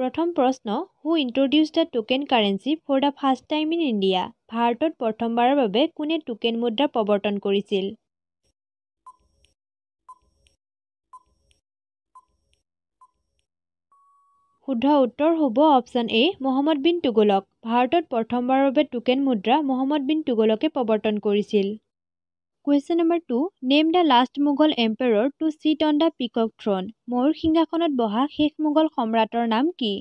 প্ৰথম প্ৰশ্ন who introduce the token currency for the first time in India ভাৰতত প্ৰথমবাৰৰ বাবে কোনে টোকেন মুদ্ৰা প্ৰৱৰ্তন কৰিছিল শুদ্ধ উত্তৰ হ'ব অপশ্যন এ মহম্মদ বিন টুগলক ভাৰতত প্ৰথমবাৰৰ বাবে টোকেন মুদ্ৰা মহম্মদ বিন টুগলকে প্ৰৱৰ্তন কৰিছিল question number two name the last Mughal emperor to sit on the peacock throne ময়ূৰ সিংহাসনত বহা শেষ মোগল সম্ৰাটৰ নাম কি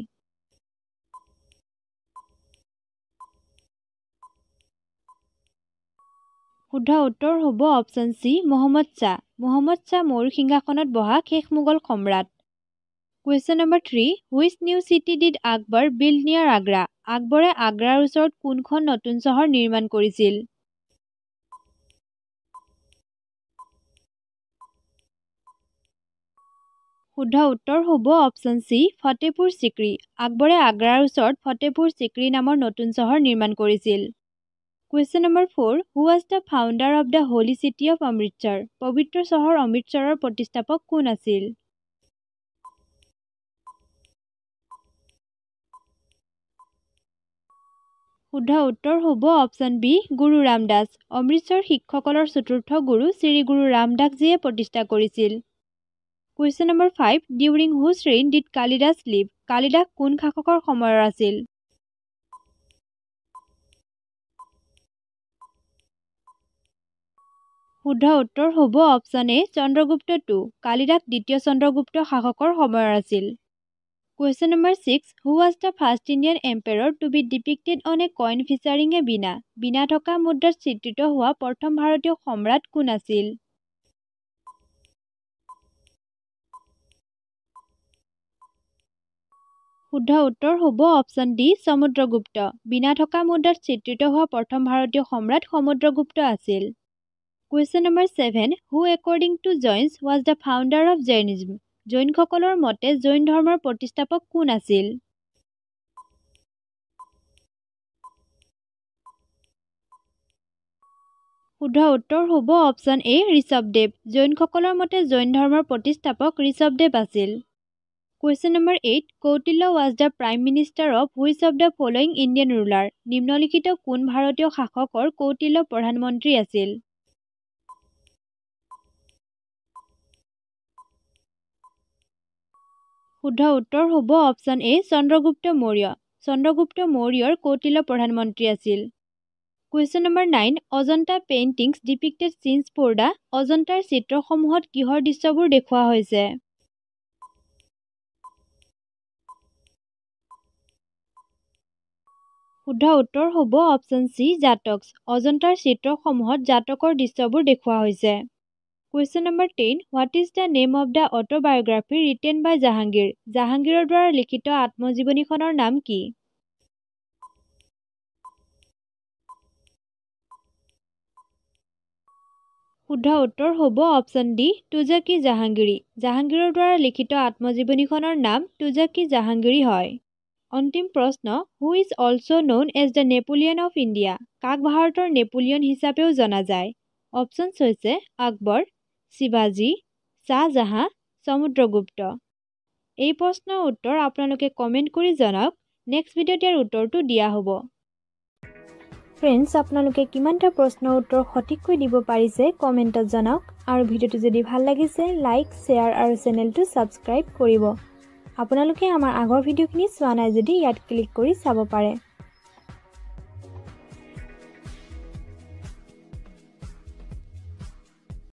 শুদ্ধ উত্তৰ হ'ব অপশ্যন চি মহম্মদ শ্বাহ মহম্মদ শ্বাহ ময়ূৰ সিংহাসনত বহা শেষ মোগল সম্ৰাট question number three which new city did Akbar build near Agra আকবৰে আগ্ৰাৰ ওচৰত কোনখন নতুন চহৰ নিৰ্মাণ কৰিছিল শুদ্ধ উত্তৰ হ'ব অপশ্যন চি ফটেপুৰ চিক্ৰী আকবৰে আগ্ৰাৰ ওচৰত ফটেপুৰ চিক্ৰী নামৰ নতুন চহৰ নিৰ্মাণ কৰিছিল question number four who was the founder of the holy city of Amritsar পবিত্ৰ চহৰ অমৃতসৰৰ প্ৰতিষ্ঠাপক কোন আছিল শুদ্ধ উত্তৰ হ'ব অপশ্যন বি গুৰু ৰামদাস অমৃতসৰ শিক্ষকসকলৰ চতুৰ্থ গুৰু শ্ৰী গুৰু ৰামদাসজীয়ে প্ৰতিষ্ঠা কৰিছিল question number five during whose reign did Kalidas live Kalidas কোন শাসকৰ সময়ৰ আছিল শুদ্ধ উত্তৰ হ'ব option A Chandragupta two Kalidas দ্বিতীয় চন্দ্ৰগুপ্ত শাসকৰ সময়ৰ আছিল question number six who was the first Indian এম্পেয়াৰৰ to be depicted on a coin ফিচাৰিঙে বিনা বিনা থকা মুদ্ৰাত চিত্ৰিত হোৱা প্ৰথম ভাৰতীয় সম্ৰাট কোন আছিল শুদ্ধ উত্তৰ হ'ব অপশ্যন ডি সমুদ্ৰগুপ্ত বিনা থকা মুদ্ৰাত চিত্ৰিত হোৱা প্ৰথম ভাৰতীয় সম্ৰাট সমুদ্ৰগুপ্ত আছিল question number seven who according to Jains was the founder of Jainism জৈনসকলৰ মতে জৈন ধৰ্মৰ প্ৰতিষ্ঠাপক কোন আছিল শুদ্ধ উত্তৰ হ'ব অপশ্যন এ ঋষভদেৱ জৈনসকলৰ মতে জৈন ধৰ্মৰ প্ৰতিষ্ঠাপক ঋষভদেৱ আছিল question number eight Kautilya was the prime minister of which of the following Indian ruler নিম্নলিখিত কোন ভাৰতীয় শাসকৰ কৌটিল্য প্ৰধানমন্ত্ৰী আছিল শুদ্ধ উত্তৰ হ'ব অপশ্যন এ চন্দ্ৰগুপ্ত মৌৰ্য চন্দ্ৰগুপ্ত মৌৰ্যৰ কৌটিল্য প্ৰধানমন্ত্ৰী আছিল question number nine Ajanta paintings depicted scenes for the অজন্তাৰ চিত্ৰসমূহত কিহৰ দৃশ্যবোৰ দেখুওৱা হৈছে শুদ্ধ উত্তৰ হ'ব অপশ্যন চি জাতক অজন্তাৰ চিত্ৰসমূহত জাতকৰ দৃশ্যবোৰ দেখুওৱা হৈছে question number ten what is the name of the autobiography written by Jahangir জাহাংগীৰৰ দ্বাৰা লিখিত আত্মজীৱনীখনৰ নাম কি শুদ্ধ উত্তৰ হ'ব অপশ্যন ডি তুজাকী জাহাংগীৰি জাহাংগীৰৰ দ্বাৰা লিখিত আত্মজীৱনীখনৰ নাম তুজাকী জাহাংগীৰি হয় অন্তিম প্ৰশ্ন who is also' known as the Napoleon of India কাক ভাৰতৰ নেপোলিয়ন হিচাপেও জনা যায় অপশ্যনছ হৈছে আকবৰ শিৱাজী শ্বাহজাহাঁ সমুদ্ৰগুপ্ত এই প্ৰশ্নৰ উত্তৰ আপোনালোকে কমেণ্ট কৰি জনাওক নেক্সট ভিডিঅ'ত ইয়াৰ উত্তৰটো দিয়া হ'ব ফ্ৰেণ্ডছ আপোনালোকে কিমানটা প্ৰশ্নৰ উত্তৰ সঠিককৈ দিব পাৰিছে কমেণ্টত জনাওক আৰু ভিডিঅ'টো যদি ভাল লাগিছে লাইক শ্বেয়াৰ আৰু চেনেলটো ছাবস্ক্ৰাইব কৰিব আপোনালোকে আমাৰ আগৰ ভিডিঅ'খিনি চোৱা নাই যদি ইয়াত ক্লিক কৰি চাব পাৰে